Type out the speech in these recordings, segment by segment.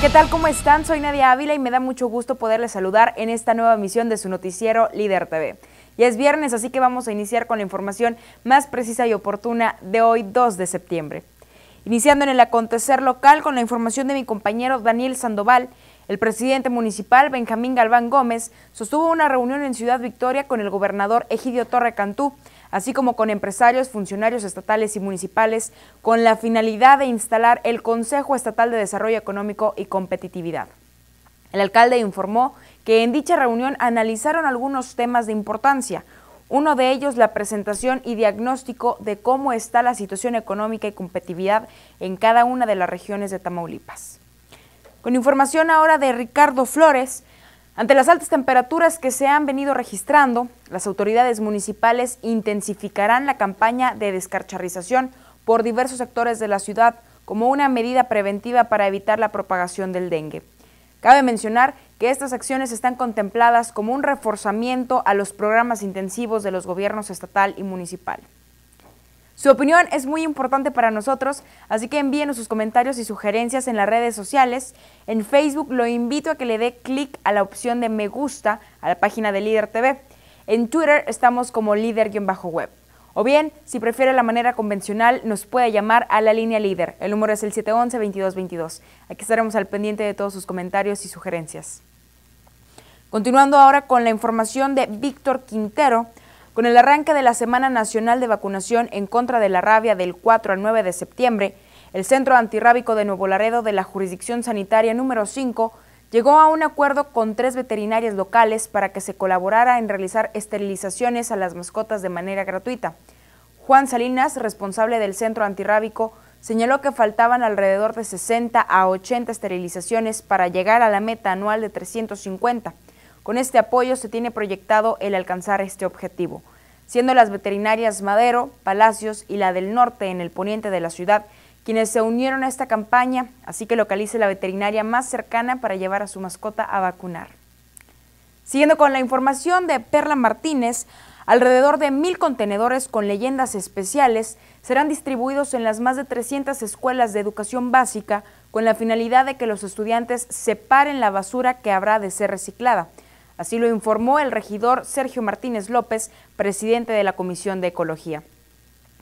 ¿Qué tal? ¿Cómo están? Soy Nadia Ávila y me da mucho gusto poderles saludar en esta nueva emisión de su noticiero Líder TV. Ya es viernes, así que vamos a iniciar con la información más precisa y oportuna de hoy 2 de septiembre. Iniciando en el acontecer local con la información de mi compañero Daniel Sandoval, el presidente municipal, Benjamín Galván Gómez, sostuvo una reunión en Ciudad Victoria con el gobernador Egidio Torre Cantú, así como con empresarios, funcionarios estatales y municipales, con la finalidad de instalar el Consejo Estatal de Desarrollo Económico y Competitividad. El alcalde informó que en dicha reunión analizaron algunos temas de importancia, uno de ellos la presentación y diagnóstico de cómo está la situación económica y competitividad en cada una de las regiones de Tamaulipas. Con información ahora de Ricardo Flores, ante las altas temperaturas que se han venido registrando, las autoridades municipales intensificarán la campaña de descarcharización por diversos sectores de la ciudad como una medida preventiva para evitar la propagación del dengue. Cabe mencionar que estas acciones están contempladas como un reforzamiento a los programas intensivos de los gobiernos estatal y municipal. Su opinión es muy importante para nosotros, así que envíenos sus comentarios y sugerencias en las redes sociales. En Facebook lo invito a que le dé clic a la opción de me gusta a la página de Líder TV. En Twitter estamos como líder-web. O bien, si prefiere la manera convencional, nos puede llamar a la línea líder. El número es el 711-2222. Aquí estaremos al pendiente de todos sus comentarios y sugerencias. Continuando ahora con la información de Víctor Quintero, con el arranque de la Semana Nacional de Vacunación en contra de la rabia del 4 al 9 de septiembre, el Centro Antirrábico de Nuevo Laredo de la Jurisdicción Sanitaria número 5 llegó a un acuerdo con tres veterinarias locales para que se colaborara en realizar esterilizaciones a las mascotas de manera gratuita. Juan Salinas, responsable del Centro Antirrábico, señaló que faltaban alrededor de 60 a 80 esterilizaciones para llegar a la meta anual de 350. Con este apoyo se tiene proyectado el alcanzar este objetivo, siendo las veterinarias Madero, Palacios y la del Norte en el poniente de la ciudad quienes se unieron a esta campaña, así que localice la veterinaria más cercana para llevar a su mascota a vacunar. Siguiendo con la información de Perla Martínez, alrededor de mil contenedores con leyendas especiales serán distribuidos en las más de 300 escuelas de educación básica con la finalidad de que los estudiantes separen la basura que habrá de ser reciclada. Así lo informó el regidor Sergio Martínez López, presidente de la Comisión de Ecología.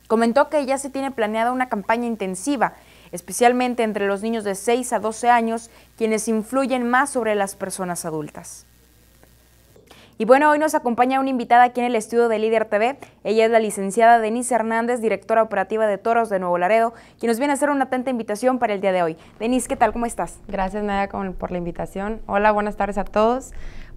Comentó que ya se tiene planeada una campaña intensiva, especialmente entre los niños de 6 a 12 años, quienes influyen más sobre las personas adultas. Y bueno, hoy nos acompaña una invitada aquí en el estudio de Líder TV. Ella es la licenciada Denise Hernández, directora operativa de Toros de Nuevo Laredo, quien nos viene a hacer una atenta invitación para el día de hoy. Denise, ¿qué tal? ¿Cómo estás? Gracias, Nadia, por la invitación. Hola, buenas tardes a todos.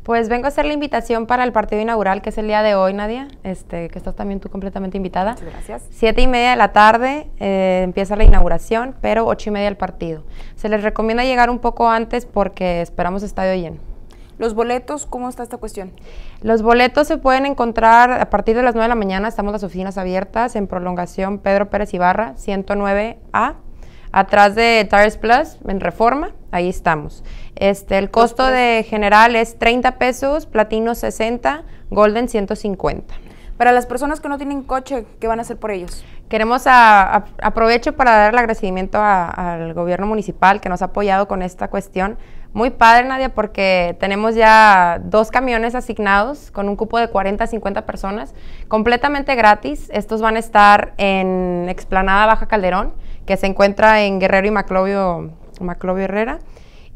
Pues vengo a hacer la invitación para el partido inaugural, que es el día de hoy, Nadia, este, que estás también tú completamente invitada. Muchas gracias. Siete y media de la tarde eh, empieza la inauguración, pero ocho y media el partido. Se les recomienda llegar un poco antes porque esperamos estadio lleno. ¿Los boletos? ¿Cómo está esta cuestión? Los boletos se pueden encontrar a partir de las 9 de la mañana, estamos las oficinas abiertas en prolongación Pedro Pérez Ibarra, 109A atrás de Tires Plus, en reforma, ahí estamos. Este, el costo de general es 30 pesos, platino 60, golden 150. Para las personas que no tienen coche, ¿qué van a hacer por ellos? Queremos aprovecho para dar el agradecimiento al gobierno municipal que nos ha apoyado con esta cuestión muy padre, Nadia, porque tenemos ya dos camiones asignados con un cupo de 40 50 personas, completamente gratis. Estos van a estar en Explanada Baja Calderón, que se encuentra en Guerrero y Maclovio, Maclovio Herrera,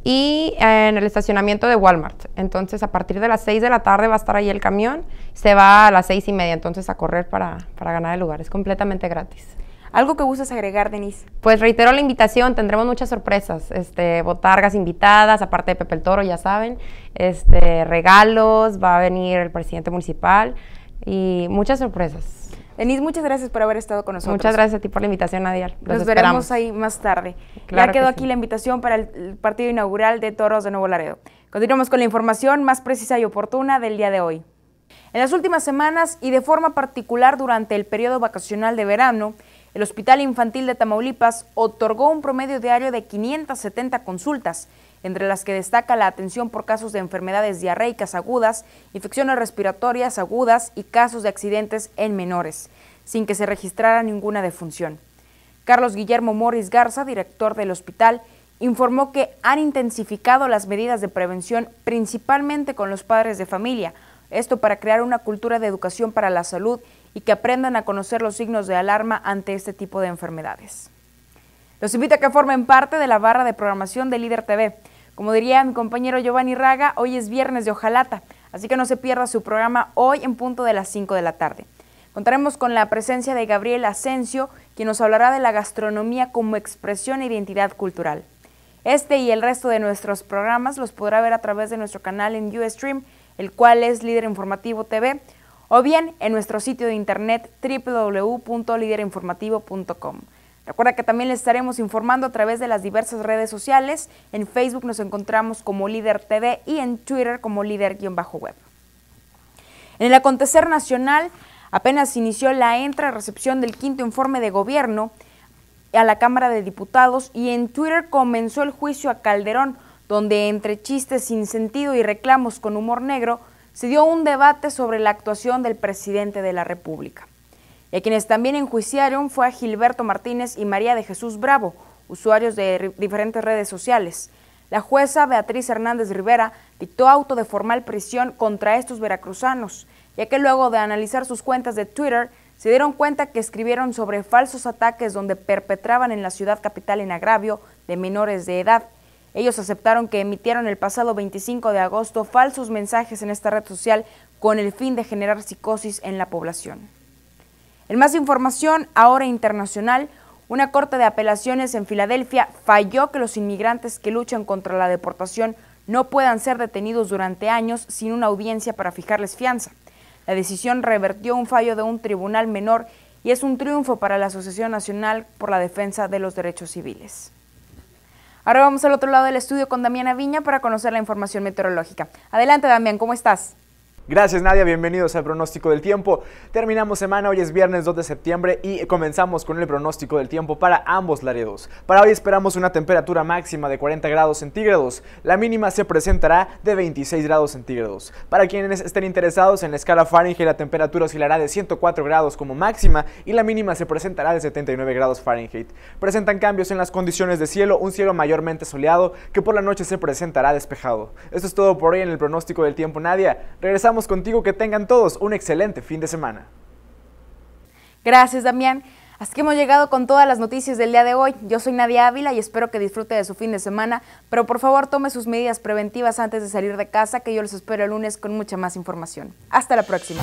y en el estacionamiento de Walmart. Entonces, a partir de las 6 de la tarde va a estar ahí el camión, se va a las 6 y media, entonces a correr para, para ganar el lugar. Es completamente gratis. ¿Algo que gustas agregar, Denise? Pues reitero la invitación, tendremos muchas sorpresas, este, botargas invitadas, aparte de Pepe el Toro, ya saben, este, regalos, va a venir el presidente municipal y muchas sorpresas. Denise, muchas gracias por haber estado con nosotros. Muchas gracias a ti por la invitación, Nadia. Nos esperamos. veremos ahí más tarde. ya quedó aquí la invitación para el partido inaugural de Toros de Nuevo Laredo. Continuamos con la información más precisa y oportuna del día de hoy. En las últimas semanas y de forma particular durante el periodo vacacional de verano, el Hospital Infantil de Tamaulipas otorgó un promedio diario de 570 consultas, entre las que destaca la atención por casos de enfermedades diarreicas agudas, infecciones respiratorias agudas y casos de accidentes en menores, sin que se registrara ninguna defunción. Carlos Guillermo Moris Garza, director del hospital, informó que han intensificado las medidas de prevención principalmente con los padres de familia, esto para crear una cultura de educación para la salud y que aprendan a conocer los signos de alarma ante este tipo de enfermedades. Los invito a que formen parte de la barra de programación de Líder TV. Como diría mi compañero Giovanni Raga, hoy es viernes de Ojalata, así que no se pierda su programa hoy en punto de las 5 de la tarde. Contaremos con la presencia de Gabriel Asensio, quien nos hablará de la gastronomía como expresión e identidad cultural. Este y el resto de nuestros programas los podrá ver a través de nuestro canal en Ustream, el cual es Líder Informativo TV o bien en nuestro sitio de internet www.liderinformativo.com. Recuerda que también les estaremos informando a través de las diversas redes sociales. En Facebook nos encontramos como Líder TV y en Twitter como Líder-Web. En el acontecer nacional, apenas inició la entra recepción del quinto informe de gobierno a la Cámara de Diputados y en Twitter comenzó el juicio a Calderón, donde entre chistes sin sentido y reclamos con humor negro, se dio un debate sobre la actuación del presidente de la República. Y quienes también enjuiciaron fue a Gilberto Martínez y María de Jesús Bravo, usuarios de diferentes redes sociales. La jueza Beatriz Hernández Rivera dictó auto de formal prisión contra estos veracruzanos, ya que luego de analizar sus cuentas de Twitter, se dieron cuenta que escribieron sobre falsos ataques donde perpetraban en la ciudad capital en agravio de menores de edad ellos aceptaron que emitieron el pasado 25 de agosto falsos mensajes en esta red social con el fin de generar psicosis en la población. En más información, ahora internacional, una corte de apelaciones en Filadelfia falló que los inmigrantes que luchan contra la deportación no puedan ser detenidos durante años sin una audiencia para fijarles fianza. La decisión revertió un fallo de un tribunal menor y es un triunfo para la Asociación Nacional por la Defensa de los Derechos Civiles. Ahora vamos al otro lado del estudio con Damiana Viña para conocer la información meteorológica. Adelante, Damián, ¿cómo estás? Gracias Nadia, bienvenidos al pronóstico del tiempo. Terminamos semana, hoy es viernes 2 de septiembre y comenzamos con el pronóstico del tiempo para ambos laredos. Para hoy esperamos una temperatura máxima de 40 grados centígrados, la mínima se presentará de 26 grados centígrados. Para quienes estén interesados en la escala Fahrenheit, la temperatura oscilará de 104 grados como máxima y la mínima se presentará de 79 grados Fahrenheit. Presentan cambios en las condiciones de cielo, un cielo mayormente soleado que por la noche se presentará despejado. Esto es todo por hoy en el pronóstico del tiempo Nadia. Regresamos contigo, que tengan todos un excelente fin de semana. Gracias, Damián. Así que hemos llegado con todas las noticias del día de hoy. Yo soy Nadia Ávila y espero que disfrute de su fin de semana, pero por favor tome sus medidas preventivas antes de salir de casa, que yo les espero el lunes con mucha más información. Hasta la próxima.